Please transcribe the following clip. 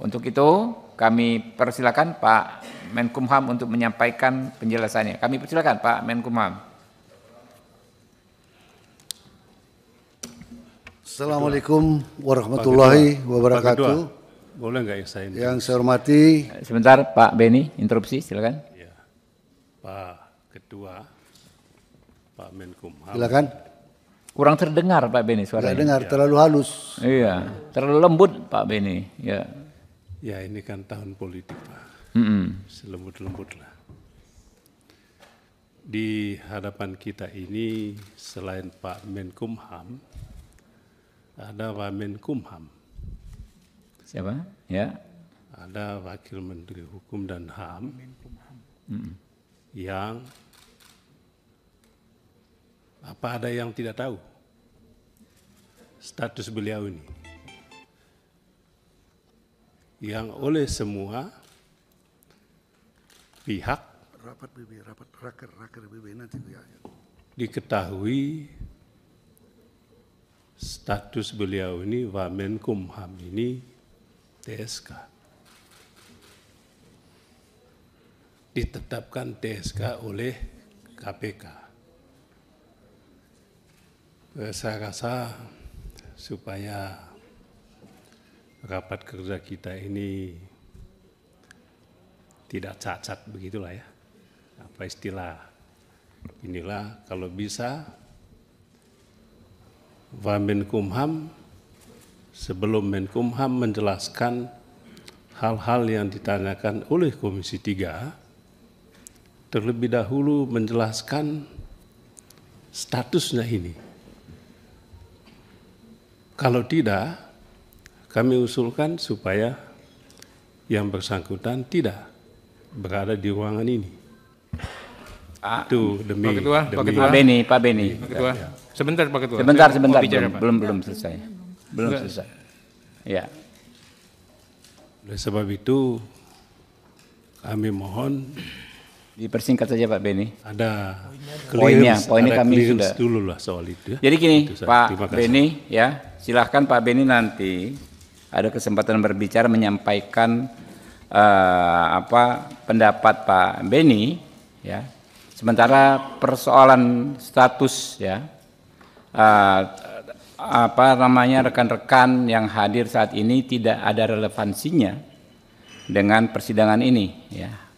Untuk itu kami persilakan Pak Menkumham untuk menyampaikan penjelasannya. Kami persilakan Pak Menkumham. Assalamualaikum warahmatullahi wabarakatuh. Boleh nggak saya? ini? Yang saya hormati. Sebentar Pak Beni, interupsi silakan. Ya. Pak Ketua, Pak Menkumham. Silakan. Kurang terdengar Pak Beni suaranya. Tidak dengar, iya. terlalu halus. Iya, terlalu lembut Pak Beni. Ya. Ya ini kan tahun politik Pak, mm -hmm. selembut-lembut lah. Di hadapan kita ini selain Pak Menkumham, ada Pak Menkumham. Siapa? Ya. Ada Wakil Menteri Hukum dan HAM mm yang apa ada yang tidak tahu status beliau ini? yang oleh semua pihak rapat BB, rapat raker, raker BB nanti diketahui status beliau ini Kumham ini TSK. Ditetapkan TSK oleh KPK. Eh, saya rasa supaya rapat kerja kita ini tidak cacat begitulah ya. Apa istilah? Inilah kalau bisa Wamenkumham sebelum Menkumham menjelaskan hal-hal yang ditanyakan oleh Komisi 3 terlebih dahulu menjelaskan statusnya ini. Kalau tidak, kami usulkan supaya yang bersangkutan tidak berada di ruangan ini. Ah, itu demi Pak Ketua, demi, Pak Ketua. Pak Beni, Pak Beni. Pak Ketua. Ya, ya. Sebentar Pak Ketua. Sebentar, sebentar. Belum, belum belum selesai. Belum selesai. Ya. Oleh sebab itu kami mohon dipersingkat saja Pak Benny. Ada poinnya, poinnya kami sudah dulu lah soal itu. Ya. Jadi gini, Pak Benny ya, silahkan Pak Benny nanti ada kesempatan berbicara menyampaikan uh, apa pendapat Pak Beni ya. Sementara persoalan status ya uh, apa namanya rekan-rekan yang hadir saat ini tidak ada relevansinya dengan persidangan ini ya